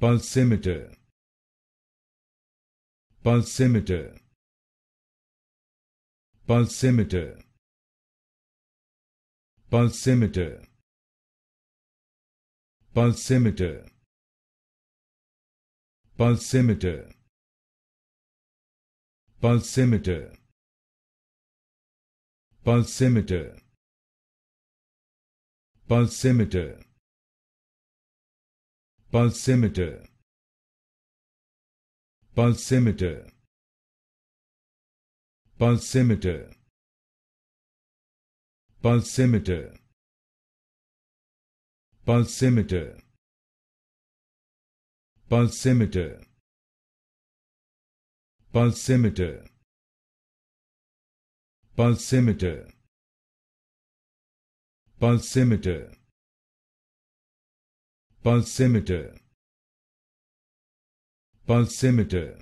pulsimeter pulsimeter pulsimeter pulsimeter pulsimeter pulsimeter pulsimeter pulsimeter pulsimeter pulsimeter pulsimeter pulsimeter pulsimeter pulsimeter pulsimeter pulsimeter pulsimeter pulsimeter pulsimeter pulsimeter